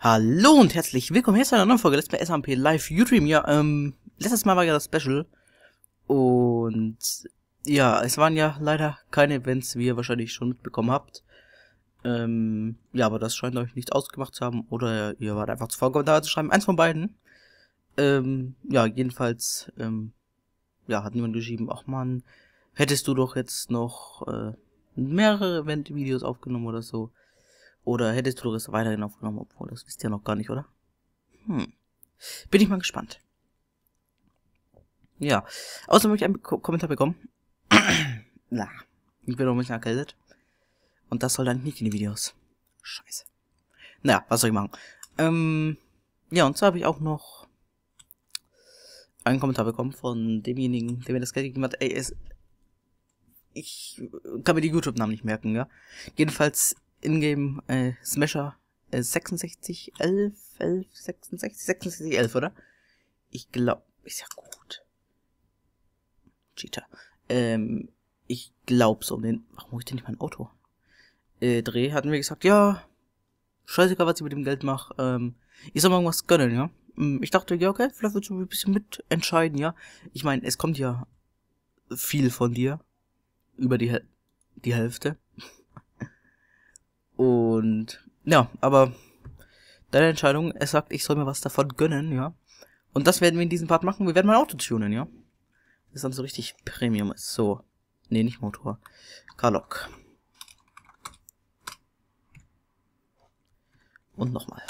Hallo und herzlich willkommen hier zu einer neuen Folge Let's Play SMP Live Udream. Ja, ähm, letztes Mal war ja das Special und ja, es waren ja leider keine Events, wie ihr wahrscheinlich schon mitbekommen habt. Ähm, ja, aber das scheint euch nicht ausgemacht zu haben oder ihr wart einfach zu faul, Kommentare zu schreiben. Eins von beiden. Ähm, ja, jedenfalls, ähm, ja, hat niemand geschrieben, ach man, hättest du doch jetzt noch, äh, mehrere Event-Videos aufgenommen oder so. Oder hättest du das weiterhin aufgenommen, obwohl das wisst ihr noch gar nicht, oder? Hm. Bin ich mal gespannt. Ja. Außerdem habe ich einen Ko Kommentar bekommen. Na, ich bin noch ein bisschen erkältet. Und das soll dann nicht in die Videos. Scheiße. Naja, was soll ich machen? Ähm, ja, und zwar habe ich auch noch einen Kommentar bekommen von demjenigen, der mir das Geld gegeben hat. Ey, es, ich kann mir die YouTube-Namen nicht merken, ja. Jedenfalls Ingame äh, Smasher äh, 66, 11, 11, 66, 66, 11, oder? Ich glaube, ist ja gut. Cheater. Ähm, ich glaube so um den, warum hole ich denn nicht mein Auto? Äh, Dreh hatten wir gesagt, ja, scheißegal, was ich mit dem Geld mache, ähm, ich soll mal irgendwas gönnen, ja? Hm, ich dachte, ja, okay, vielleicht würdest du ein bisschen mitentscheiden, ja? Ich meine, es kommt ja viel von dir, über die, die Hälfte. Und ja, aber deine Entscheidung, es sagt, ich soll mir was davon gönnen, ja. Und das werden wir in diesem Part machen. Wir werden mein Auto tunen, ja. Das dann so richtig Premium ist. So. Nee, nicht Motor. Kalok. Und nochmal.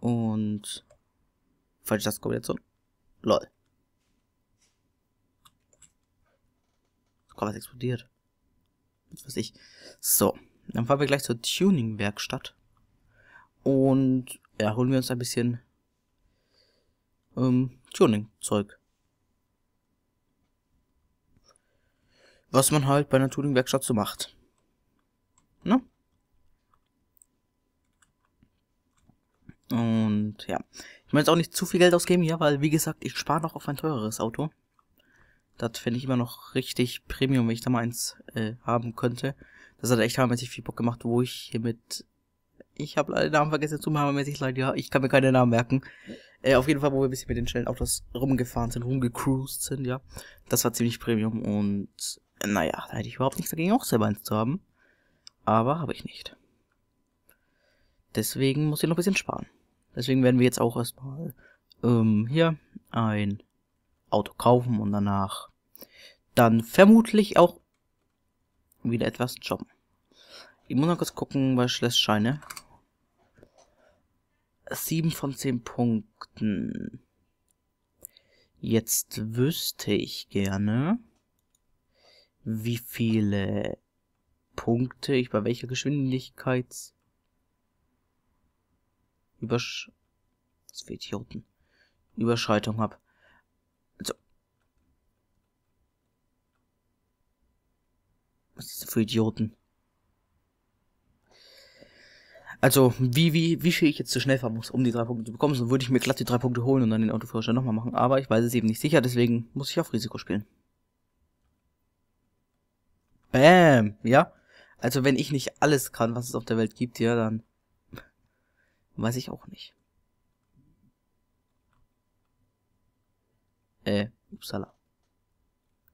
Und. Falsche Tastenkombination. Lol. Komm, was explodiert. Was weiß ich. So. Dann fahren wir gleich zur Tuning-Werkstatt. Und ja, holen wir uns ein bisschen ähm, Tuning-Zeug. Was man halt bei einer Tuning-Werkstatt so macht. Ne? Und ja. Ich möchte jetzt auch nicht zu viel Geld ausgeben hier, weil wie gesagt, ich spare noch auf ein teureres Auto. Das fände ich immer noch richtig Premium, wenn ich da mal eins äh, haben könnte. Das hat echt hammermäßig viel Bock gemacht, wo ich hier mit ich habe leider den Namen vergessen, zu hammermäßig leid, ja, ich kann mir keine Namen merken. Äh, auf jeden Fall, wo wir ein bisschen mit den schnellen Autos rumgefahren sind, rumgecruised sind, ja. Das war ziemlich Premium und naja, da hätte ich überhaupt nichts dagegen, auch selber eins zu haben. Aber habe ich nicht. Deswegen muss ich noch ein bisschen sparen. Deswegen werden wir jetzt auch erstmal ähm, hier ein Auto kaufen und danach dann vermutlich auch wieder etwas jobben. Ich muss noch kurz gucken, was lässt Scheine. 7 von 10 Punkten. Jetzt wüsste ich gerne, wie viele Punkte ich bei welcher Geschwindigkeit übersch Überschreitung habe. Was ist das für Idioten? Also, wie, wie, wie viel ich jetzt zu schnell fahren muss, um die drei Punkte zu bekommen, sonst würde ich mir glatt die drei Punkte holen und dann den Autoführerschein nochmal machen. Aber ich weiß es eben nicht sicher, deswegen muss ich auf Risiko spielen. Bam, ja? Also, wenn ich nicht alles kann, was es auf der Welt gibt, ja, dann weiß ich auch nicht. Äh, upsala.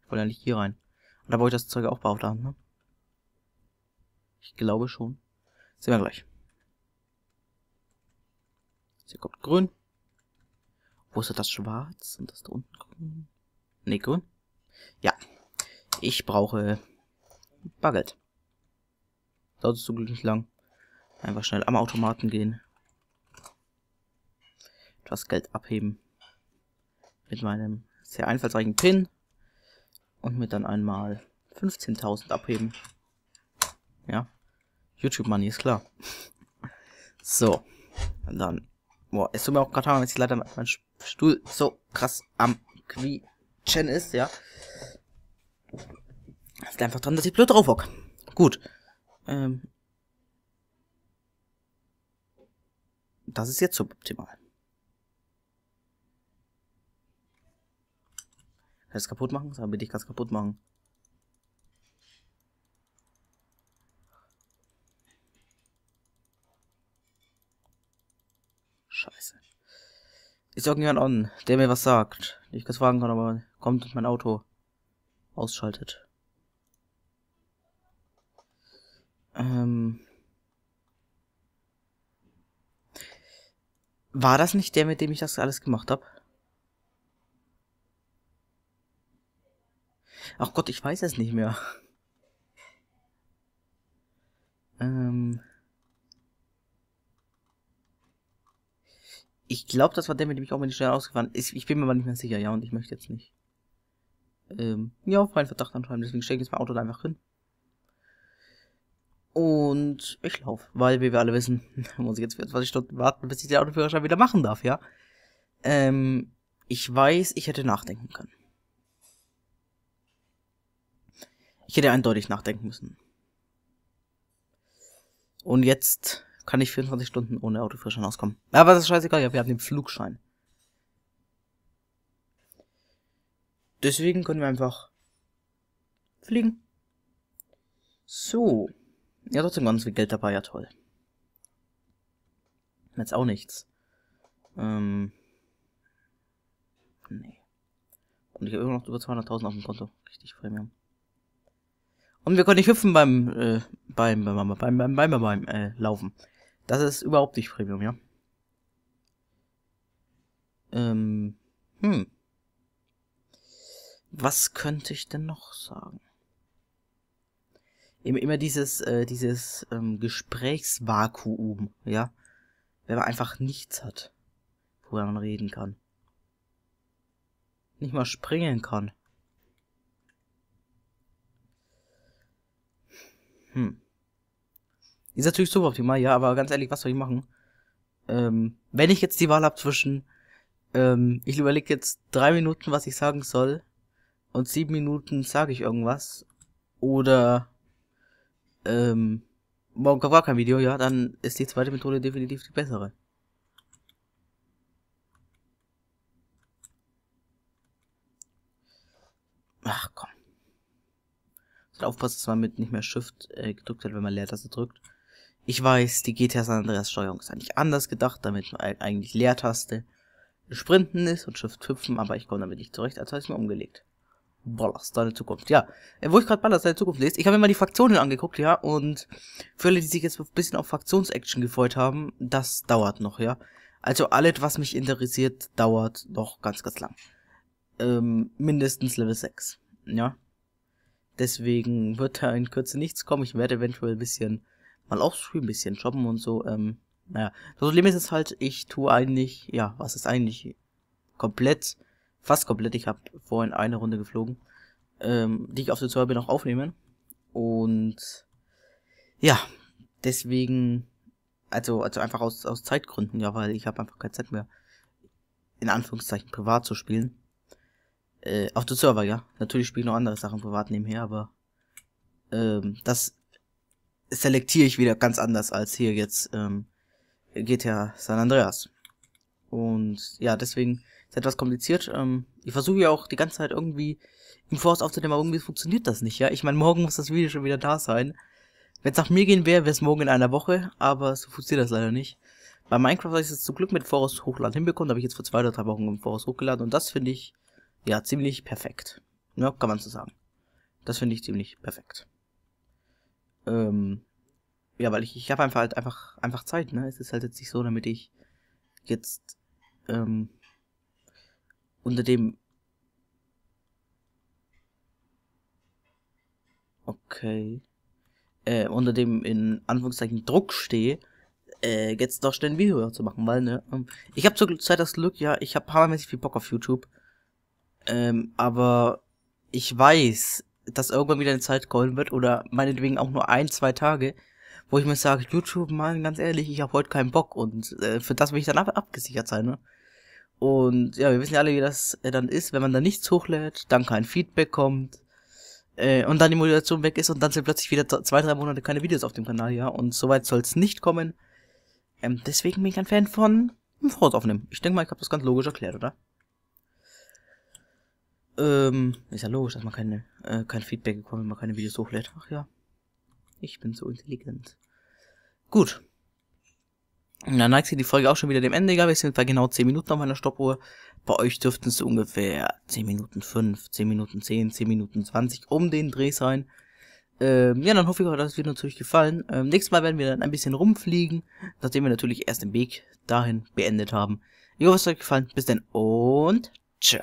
Ich wollte ja nicht hier rein da wollte ich das Zeug auch baut haben, ne? Ich glaube schon. Sehen wir gleich. Hier kommt grün. Wo ist das schwarz? Und das da unten grün? Ne, grün. Ja. Ich brauche Bargeld. Dauert es zum Glück nicht lang. Einfach schnell am Automaten gehen. Etwas Geld abheben. Mit meinem sehr einfallsreichen Pin und mir dann einmal 15.000 abheben. Ja, YouTube Money ist klar. so, und dann. Boah, es tut mir auch gerade leid, dass ich leider mein Stuhl so krass am Quietschen ist, ja. Das ist einfach dran, dass ich blöd drauf hock. Gut. Ähm, das ist jetzt suboptimal. Kann ich es kaputt machen? Damit ich kann es kaputt machen. Scheiße. Ist irgendjemand on, der mir was sagt. Ich kann es fragen kann, aber kommt und mein Auto ausschaltet. Ähm. War das nicht der, mit dem ich das alles gemacht habe? Ach Gott, ich weiß es nicht mehr. Ähm. Ich glaube, das war der, mit dem ich auch mal nicht schnell rausgefahren ist. Ich bin mir aber nicht mehr sicher, ja, und ich möchte jetzt nicht. Ähm, ja, auf meinen Verdacht anschreiben, deswegen stecke ich jetzt mein Auto da einfach hin. Und ich laufe, weil, wie wir alle wissen, muss ich jetzt 24 Stunden warten, bis ich den Autoführerschein wieder machen darf, ja. Ähm, ich weiß, ich hätte nachdenken können. Ich hätte eindeutig nachdenken müssen. Und jetzt kann ich 24 Stunden ohne Autoführerschein auskommen. Aber das ist scheißegal, ja, wir haben den Flugschein. Deswegen können wir einfach fliegen. So. Ja, trotzdem ganz viel Geld dabei, ja toll. Jetzt auch nichts. Ähm. Nee. Und ich habe immer noch über 200.000 auf dem Konto. Richtig Premium. Und wir können nicht hüpfen beim, äh, beim, beim, beim, beim, beim, beim, äh, Laufen. Das ist überhaupt nicht Premium, ja. Ähm, hm. Was könnte ich denn noch sagen? Immer, immer dieses, äh, dieses ähm, Gesprächsvakuum, ja. Wenn man einfach nichts hat, worüber man reden kann. Nicht mal springen kann. Hm. Ist natürlich suboptimal, ja, aber ganz ehrlich, was soll ich machen? Ähm, wenn ich jetzt die Wahl habe zwischen, ähm, ich überlege jetzt drei Minuten, was ich sagen soll, und sieben Minuten sage ich irgendwas, oder ähm, morgen gab gar kein Video, ja, dann ist die zweite Methode definitiv die bessere. Ach komm. Sollte aufpassen, dass man mit nicht mehr Shift äh, gedrückt hat, wenn man Leertaste drückt. Ich weiß, die GTA San Andreas Steuerung ist eigentlich anders gedacht, damit eigentlich Leertaste Sprinten ist und Shift hüpfen, aber ich komme damit nicht zurecht, also habe ich mir umgelegt. Ballast, deine Zukunft. Ja, äh, wo ich gerade Ballast, deine Zukunft lese, ich habe mir mal die Fraktionen angeguckt, ja, und für alle, die sich jetzt ein bisschen auf Fraktionsaction gefreut haben, das dauert noch, ja. Also alles, was mich interessiert, dauert noch ganz, ganz lang. Ähm, mindestens Level 6, ja. Deswegen wird da in Kürze nichts kommen. Ich werde eventuell ein bisschen mal aufstreamen, ein bisschen shoppen und so. Ähm, naja, das Problem ist es halt, ich tue eigentlich, ja, was ist eigentlich komplett, fast komplett. Ich habe vorhin eine Runde geflogen, ähm, die ich auf der Server noch aufnehmen. Und ja, deswegen, also, also einfach aus, aus Zeitgründen, ja, weil ich habe einfach keine Zeit mehr, in Anführungszeichen privat zu spielen äh, auf dem Server, ja. Natürlich spiele ich noch andere Sachen privat nebenher, aber ähm, das selektiere ich wieder ganz anders als hier jetzt ähm, GTA San Andreas. Und ja, deswegen ist etwas kompliziert. Ähm, ich versuche ja auch die ganze Zeit irgendwie im Voraus aufzunehmen, aber irgendwie funktioniert das nicht, ja. Ich meine, morgen muss das Video schon wieder da sein. Wenn es nach mir gehen wäre, wäre es morgen in einer Woche, aber so funktioniert das leider nicht. Bei Minecraft habe ich es zum Glück mit Forest hochladen hinbekommen, habe ich jetzt vor zwei oder drei Wochen im Forest hochgeladen und das finde ich ja, ziemlich perfekt. Ja, kann man so sagen. Das finde ich ziemlich perfekt. Ähm, ja, weil ich, ich habe einfach halt einfach, einfach Zeit, ne? Es ist halt jetzt nicht so, damit ich jetzt ähm, unter dem Okay. Äh, unter dem in Anführungszeichen Druck stehe, äh, jetzt doch schnell ein Video zu machen, weil, ne? Ähm, ich habe zur Zeit das Glück, ja, ich habe hammermäßig viel Bock auf YouTube. Ähm, aber ich weiß, dass irgendwann wieder eine Zeit kommen wird oder meinetwegen auch nur ein, zwei Tage, wo ich mir sage, YouTube, Mann, ganz ehrlich, ich habe heute keinen Bock und äh, für das will ich dann ab abgesichert sein, ne? Und ja, wir wissen ja alle, wie das äh, dann ist, wenn man da nichts hochlädt, dann kein Feedback kommt äh, und dann die Motivation weg ist und dann sind plötzlich wieder zwei, drei Monate keine Videos auf dem Kanal, ja? Und soweit soll es nicht kommen. Ähm, deswegen bin ich ein Fan von Voraus aufnehmen. Ich denke mal, ich habe das ganz logisch erklärt, oder? Ähm, ist ja logisch, dass man keine, äh, kein Feedback bekommt, wenn man keine Videos hochlädt. Ach ja. Ich bin so intelligent. Gut. Und dann neigt sich die Folge auch schon wieder dem Ende, egal, wir sind bei genau 10 Minuten auf meiner Stoppuhr. Bei euch dürften es ungefähr 10 Minuten 5, 10 Minuten 10, 10 Minuten 20 um den Dreh sein. Ähm, ja, dann hoffe ich, euch das Video natürlich gefallen. Ähm, nächstes Mal werden wir dann ein bisschen rumfliegen, nachdem wir natürlich erst den Weg dahin beendet haben. Ich hoffe, es hat euch gefallen. Bis dann und tschö.